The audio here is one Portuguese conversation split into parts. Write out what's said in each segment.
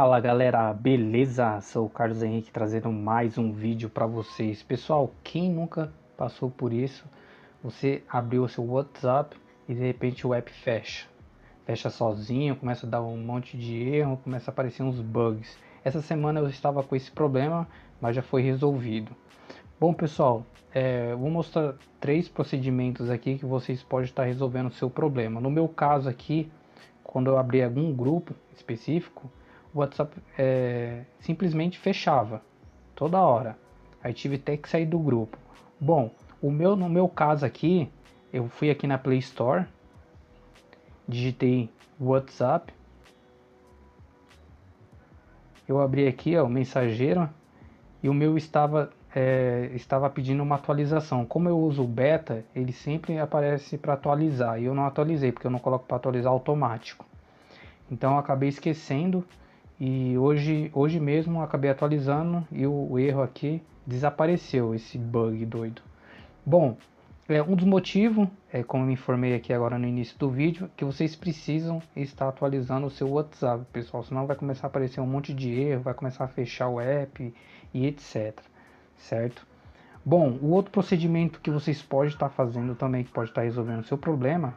Fala galera, beleza? Sou o Carlos Henrique trazendo mais um vídeo para vocês. Pessoal, quem nunca passou por isso? Você abriu o seu WhatsApp e de repente o app fecha. Fecha sozinho, começa a dar um monte de erro, começa a aparecer uns bugs. Essa semana eu estava com esse problema, mas já foi resolvido. Bom pessoal, é, vou mostrar três procedimentos aqui que vocês podem estar resolvendo o seu problema. No meu caso aqui, quando eu abri algum grupo específico, o WhatsApp é, simplesmente fechava toda hora. Aí tive até que sair do grupo. Bom, o meu no meu caso aqui, eu fui aqui na Play Store, digitei WhatsApp. Eu abri aqui ó, o mensageiro e o meu estava é, estava pedindo uma atualização. Como eu uso o beta, ele sempre aparece para atualizar. E eu não atualizei porque eu não coloco para atualizar automático. Então acabei esquecendo e hoje, hoje mesmo acabei atualizando e o, o erro aqui desapareceu, esse bug doido. Bom, é, um dos motivos, é, como eu informei aqui agora no início do vídeo, que vocês precisam estar atualizando o seu WhatsApp, pessoal. Senão vai começar a aparecer um monte de erro, vai começar a fechar o app e etc. Certo? Bom, o outro procedimento que vocês podem estar fazendo também, que pode estar resolvendo o seu problema,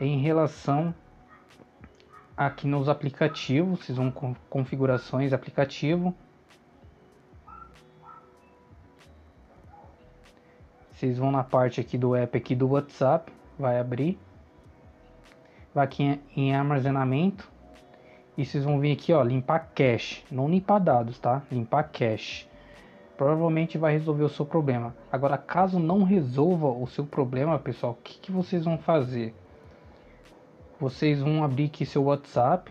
é em relação aqui nos aplicativos, vocês vão com configurações, aplicativo. Vocês vão na parte aqui do app aqui do WhatsApp, vai abrir. Vai aqui em, armazenamento. E vocês vão vir aqui, ó, limpar cache, não limpar dados, tá? Limpar cache. Provavelmente vai resolver o seu problema. Agora, caso não resolva o seu problema, pessoal, o que, que vocês vão fazer? vocês vão abrir aqui seu WhatsApp.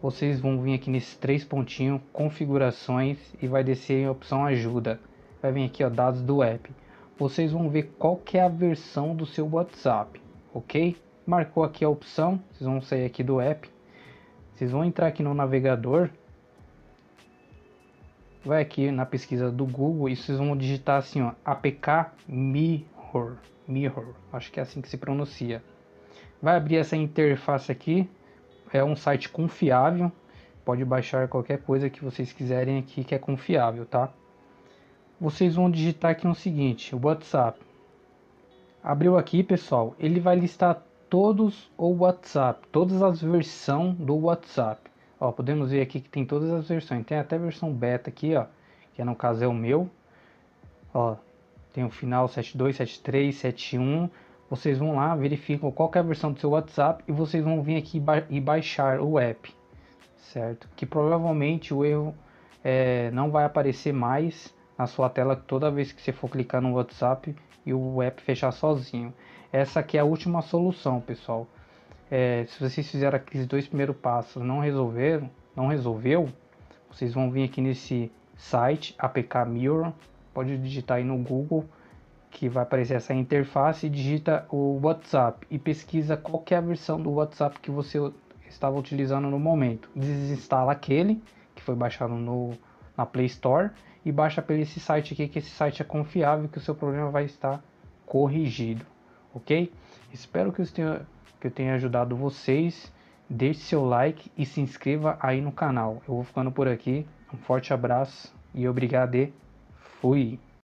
Vocês vão vir aqui nesses três pontinhos, configurações e vai descer em opção ajuda. Vai vir aqui ó, dados do app. Vocês vão ver qual que é a versão do seu WhatsApp, ok? Marcou aqui a opção, vocês vão sair aqui do app. Vocês vão entrar aqui no navegador. Vai aqui na pesquisa do Google e vocês vão digitar assim ó, APK Mirror, Mirror, acho que é assim que se pronuncia. Vai abrir essa interface aqui, é um site confiável, pode baixar qualquer coisa que vocês quiserem aqui que é confiável, tá? Vocês vão digitar aqui o seguinte, o WhatsApp. Abriu aqui, pessoal, ele vai listar todos o WhatsApp, todas as versões do WhatsApp. Ó, podemos ver aqui que tem todas as versões, tem até a versão beta aqui, ó, que no caso é o meu. Ó, tem o final 72, 73, 71, vocês vão lá, verificam a versão do seu WhatsApp e vocês vão vir aqui ba e baixar o app, certo? Que provavelmente o erro é, não vai aparecer mais na sua tela toda vez que você for clicar no WhatsApp e o app fechar sozinho. Essa aqui é a última solução, pessoal. É, se vocês fizeram aqueles dois primeiros passos, não resolveram, não resolveu, vocês vão vir aqui nesse site APK Mirror, pode digitar aí no Google que vai aparecer essa interface, digita o WhatsApp e pesquisa qual é a versão do WhatsApp que você estava utilizando no momento. Desinstala aquele que foi baixado no, na Play Store e baixa pelo esse site aqui, que esse site é confiável que o seu problema vai estar corrigido, ok? Espero que eu tenha, que eu tenha ajudado vocês. Deixe seu like e se inscreva aí no canal. Eu vou ficando por aqui. Um forte abraço e obrigado e fui!